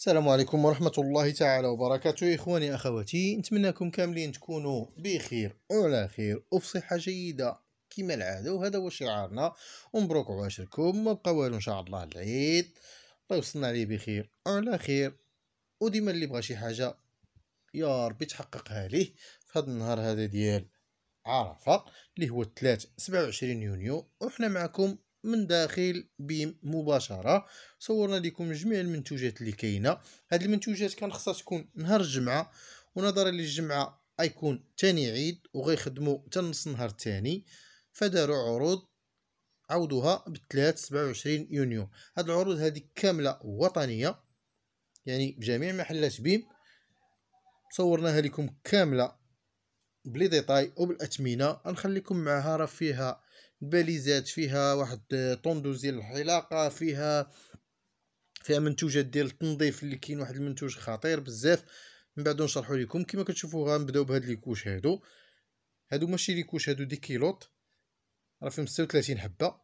السلام عليكم ورحمة الله تعالى وبركاته إخواني أخواتي نتمنىكم كاملين تكونوا بخير وعلى خير وفي صحة جيدة كما العادة وهذا هو شعارنا ومبروك عواشركم ما والو إن شاء الله العيد الله يوصلنا عليه بخير وعلى خير وديما اللي بغى شي حاجة يا ربي تحققها ليه في هذا النهار هذا ديال عرفة اللي هو الثلاث 27 يونيو وحنا معكم من داخل بيم مباشره صورنا لكم جميع المنتوجات اللي كاينه هاد المنتوجات كان خصها تكون نهار الجمعه ونظرا للجمعه غيكون تاني عيد وغيخدموا حتى نص نهار الثاني فداروا عروض عوضوها بالثلاث 27 يونيو هاد العروض هذه كامله وطنيه يعني بجميع محلات بيم صورناها لكم كامله بلي ديطاي وبالاثمنه غنخليكم معها راه فيها باليزات فيها واحد طوندوز ديال الحلاقه فيها فيها منتوجات ديال التنظيف اللي كاين واحد المنتوج خطير بزاف من بعد نشرحو لكم كما كتشوفوا غنبداو بهاد لي كوش هادو هادو ماشي لي كوش هادو دي كيلوط راه فيهم 36 حبه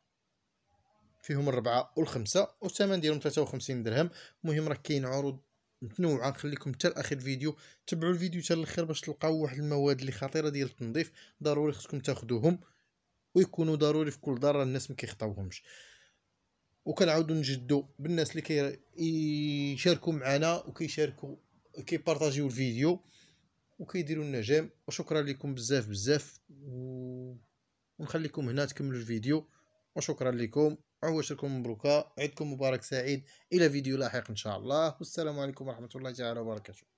فيهم الربعه والخمسه والثمن ديالهم 53 درهم المهم راه كاين عروض متنوعه نخليكم حتى لاخر الفيديو تبعوا الفيديو حتى الاخر باش تلقاو واحد المواد اللي خطيره ديال التنظيف ضروري خصكم تاخذوهم ويكونوا ضروري في كل دار الناس ما كيخطاوهمش وكنعاودو نجدو بالناس اللي كيشاركوا كي معنا وكيشاركوا كيبارطاجيو الفيديو وكيديروا لنا جيم وشكرا لكم بزاف بزاف و... ونخليكم هنا تكملوا الفيديو وشكرا لكم وعواشركم مبروكه عيدكم مبارك سعيد الى فيديو لاحق ان شاء الله والسلام عليكم ورحمه الله تعالى وبركاته